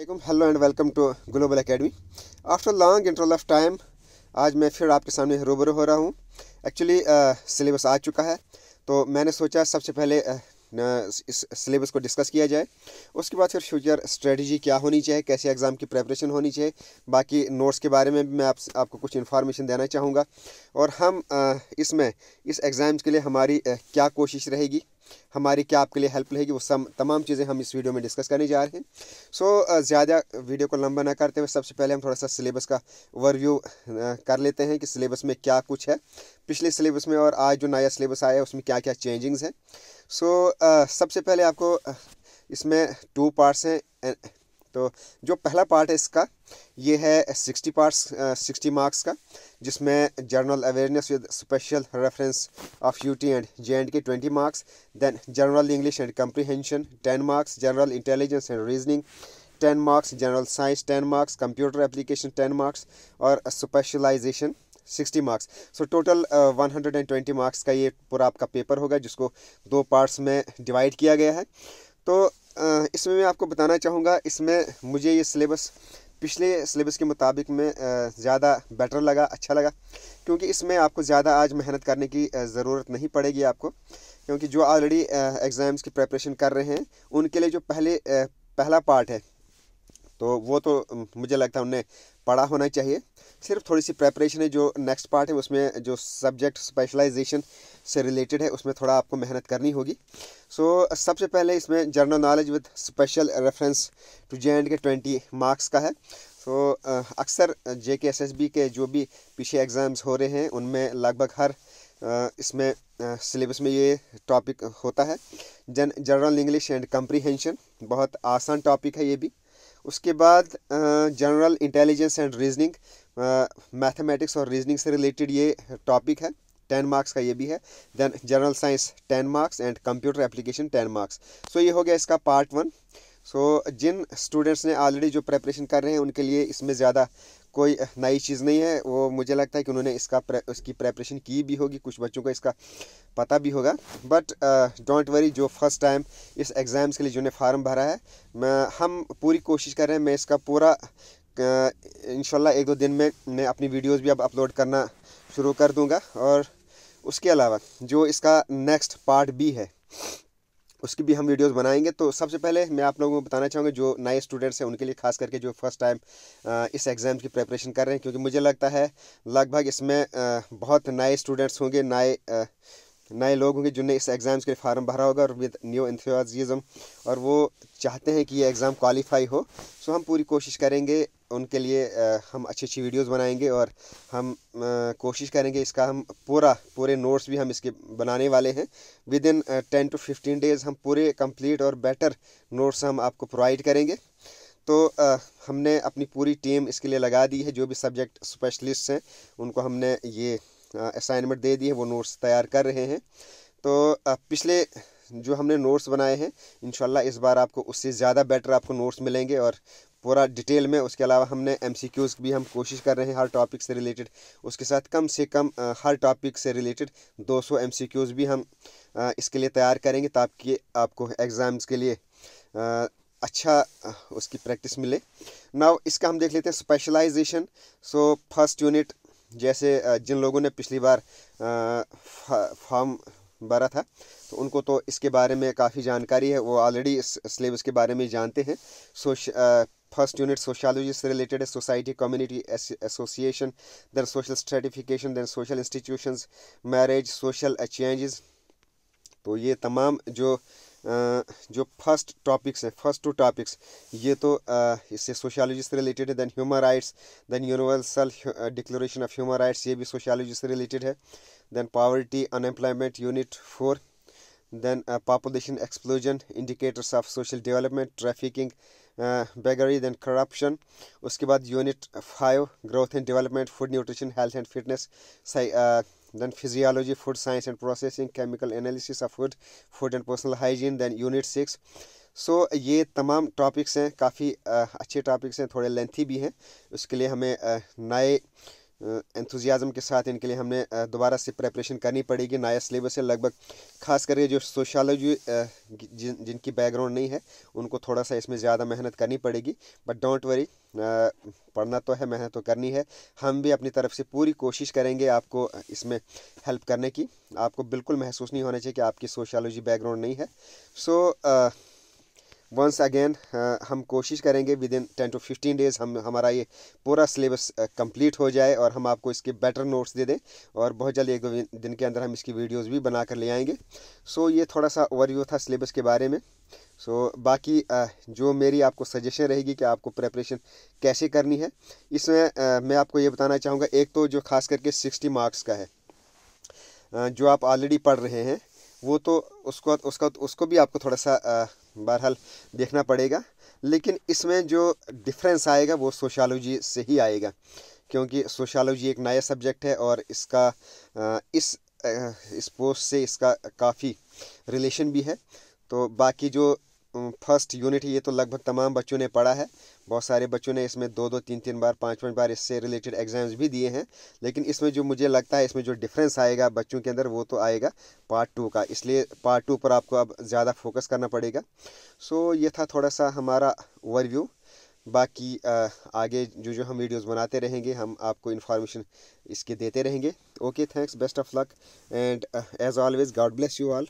hello and welcome to global academy after long interval of time आज मैं फिर आपके सामने रूबरू हो रहा हूँ एक्चुअली सिलेबस आ चुका है तो मैंने सोचा सबसे पहले uh, इस सिलेबस को डिस्कस किया जाए उसके बाद फिर फ्यूचर स्ट्रेटजी क्या होनी चाहिए कैसे एग्ज़ाम की प्रेपरेशन होनी चाहिए बाकी नोट्स के बारे में भी मैं आप, आपको कुछ इन्फॉर्मेशन देना चाहूँगा और हम इसमें इस एग्ज़ाम्स के लिए हमारी क्या कोशिश रहेगी हमारी क्या आपके लिए हेल्प रहेगी वो सब तमाम चीज़ें हम इस वीडियो में डिस्कस करने जा रहे हैं सो so, ज़्यादा वीडियो को लंबा ना करते हुए सबसे पहले हम थोड़ा सा सिलेबस का ओवरव्यू कर लेते हैं कि सिलेबस में क्या कुछ है पिछले सिलेबस में और आज जो नया सिलेबस आया है उसमें क्या क्या चेंजिंग्स हैं सो so, सबसे पहले आपको इसमें टू पार्ट्स हैं तो जो पहला पार्ट है इसका ये है सिक्सटी पार्ट्स सिक्सटी मार्क्स का जिसमें general awareness with special reference of U T and J and K twenty marks then general English and comprehension ten marks general intelligence and reasoning ten marks general science ten marks computer application ten marks और specialization sixty marks so total one hundred and twenty marks का ये पूरा आपका paper होगा जिसको दो parts में divide किया गया है तो इसमें मैं आपको बताना चाहूँगा इसमें मुझे ये सिलेबस पिछले सिलेबस के मुताबिक में ज़्यादा बेटर लगा अच्छा लगा क्योंकि इसमें आपको ज़्यादा आज मेहनत करने की ज़रूरत नहीं पड़ेगी आपको क्योंकि जो ऑलरेडी एग्ज़ाम्स की प्रेपरेशन कर रहे हैं उनके लिए जो पहले पहला पार्ट है तो वो तो मुझे लगता है उन्हें पढ़ा होना चाहिए सिर्फ थोड़ी सी प्रेपरेशन है जो नेक्स्ट पार्ट है उसमें जो सब्जेक्ट स्पेशलाइजेशन से रिलेटेड है उसमें थोड़ा आपको मेहनत करनी होगी सो so, सबसे पहले इसमें general knowledge with special reference to J and K twenty marks का है तो अक्सर जे के एस एस बी के जो भी पीछे एग्ज़ाम्स हो रहे हैं उनमें लगभग हर इसमें सिलेबस में ये टॉपिक होता है जन जनरल इंग्लिश एंड कंप्रीहेंशन बहुत आसान टॉपिक है ये भी उसके बाद general intelligence and reasoning mathematics और रीजनिंग से रिलेटेड ये टॉपिक है टेन मार्क्स का ये भी है then general science ten marks and computer application ten marks so ये हो गया इसका पार्ट वन सो so, जिन स्टूडेंट्स ने ऑलरेडी जो प्रेपरेशन कर रहे हैं उनके लिए इसमें ज़्यादा कोई नई चीज़ नहीं है वो मुझे लगता है कि उन्होंने इसका प्रे, उसकी प्रेपरेशन की भी होगी कुछ बच्चों को इसका पता भी होगा बट डोंट वरी जो फर्स्ट टाइम इस एग्ज़ाम्स के लिए जिन्होंने फार्म भरा है मैं हम पूरी कोशिश कर रहे हैं मैं इसका पूरा uh, इन एक दो दिन में मैं अपनी वीडियोस भी अब अपलोड करना शुरू कर दूंगा और उसके अलावा जो इसका नेक्स्ट पार्ट भी है उसकी भी हम वीडियोस बनाएंगे तो सबसे पहले मैं आप लोगों को बताना चाहूँगा जो नए स्टूडेंट्स हैं उनके लिए खास करके जो फर्स्ट टाइम इस एग्ज़ाम की प्रेपरेशन कर रहे हैं क्योंकि मुझे लगता है लगभग इसमें बहुत नए स्टूडेंट्स होंगे नए नए लोग होंगे जिनने इस एग्ज़ाम्स के लिए फार्म भरा होगा और विद न्यू इन्थ्योजिज़म और वो चाहते हैं कि ये एग्ज़ाम क्वालिफाई हो सो हम पूरी कोशिश करेंगे उनके लिए हम अच्छी अच्छी वीडियोस बनाएंगे और हम कोशिश करेंगे इसका हम पूरा पूरे नोट्स भी हम इसके बनाने वाले हैं within ten to fifteen days हम पूरे कंप्लीट और बेटर नोट्स हम आपको प्रोवाइड करेंगे तो आ, हमने अपनी पूरी टीम इसके लिए लगा दी है जो भी सब्जेक्ट स्पेशलिस्ट हैं उनको हमने ये असाइनमेंट दे दी है वो नोट्स तैयार कर रहे हैं तो आ, पिछले जो हमने नोट्स बनाए हैं इन इस बार आपको उससे ज़्यादा बेटर आपको नोट्स मिलेंगे और पूरा डिटेल में उसके अलावा हमने एम भी हम कोशिश कर रहे हैं हर टॉपिक से रिलेटेड उसके साथ कम से कम हर टॉपिक से रिलेटेड 200 सौ भी हम इसके लिए तैयार करेंगे ताकि आपको एग्ज़ाम्स के लिए अच्छा उसकी प्रैक्टिस मिले नाउ इसका हम देख लेते हैं स्पेशलाइजेशन सो फर्स्ट यूनिट जैसे जिन लोगों ने पिछली बार फॉर्म बारह था तो उनको तो इसके बारे में काफ़ी जानकारी है वो ऑलरेडी इस सिलेबस के बारे में जानते हैं सोश फर्स्ट यूनिट सोशलॉजी से related society community association then social stratification then social institution marriage social changes तो ये तमाम जो जो फर्स्ट टॉपिक्स हैं फर्स्ट टू टॉपिक्स ये तो इससे सोशलॉजी से रिलेटेड है then human rights then universal declaration of human rights ये भी सोशलॉजी से रिलेटेड है then poverty unemployment unit 4 then uh, population explosion indicators of social development trafficking beggary then corruption उसके बाद unit five growth and development food nutrition health and fitness then physiology food science and processing chemical analysis of food food and personal hygiene then unit six so ये तमाम topics हैं काफ़ी uh, अच्छे topics हैं थोड़े lengthy भी हैं उसके लिए हमें uh, नए एंथुजियाज़म के साथ इनके लिए हमने दोबारा से प्रेपरेशन करनी पड़ेगी नया सिलेबस है लगभग खास करके जो सोशलॉजी जिन जिनकी बैकग्राउंड नहीं है उनको थोड़ा सा इसमें ज़्यादा मेहनत करनी पड़ेगी बट डोंट वरी पढ़ना तो है मेहनत तो करनी है हम भी अपनी तरफ से पूरी कोशिश करेंगे आपको इसमें हेल्प करने की आपको बिल्कुल महसूस नहीं होना चाहिए कि आपकी सोशलॉजी बैकग्राउंड नहीं है so so, uh, once again uh, हम कोशिश करेंगे within ten to fifteen days हम हमारा ये पूरा सिलेबस कंप्लीट uh, हो जाए और हम आपको इसके बेटर नोट्स दे दें और बहुत जल्द एक दो दिन के अंदर हम इसकी वीडियोस भी बना कर ले आएंगे सो so, ये थोड़ा सा ओवरव्यू था सिलेबस के बारे में सो so, बाकी uh, जो मेरी आपको सजेशन रहेगी कि आपको प्रेपरेशन कैसे करनी है इसमें मैं आपको ये बताना चाहूँगा एक तो जो खास करके सिक्सटी मार्क्स का है जो आप ऑलरेडी पढ़ रहे हैं वो तो उसको उसका उसको भी आपको थोड़ा सा बहरहाल देखना पड़ेगा लेकिन इसमें जो डिफरेंस आएगा वो सोशालोजी से ही आएगा क्योंकि सोशालोजी एक नया सब्जेक्ट है और इसका इस इस पोस्ट से इसका काफ़ी रिलेशन भी है तो बाकी जो फर्स्ट यूनिट ये तो लगभग तमाम बच्चों ने पढ़ा है बहुत सारे बच्चों ने इसमें दो दो तीन तीन बार पाँच पाँच बार इससे रिलेटेड एग्जाम्स भी दिए हैं लेकिन इसमें जो मुझे लगता है इसमें जो डिफरेंस आएगा बच्चों के अंदर वो तो आएगा पार्ट टू का इसलिए पार्ट टू पर आपको अब ज़्यादा फोकस करना पड़ेगा सो so, ये था थोड़ा सा हमारा ओवरव्यू बाकी आगे जो जो हम वीडियोस बनाते रहेंगे हम आपको इन्फॉर्मेशन इसके देते रहेंगे okay thanks best of luck and as always God bless you all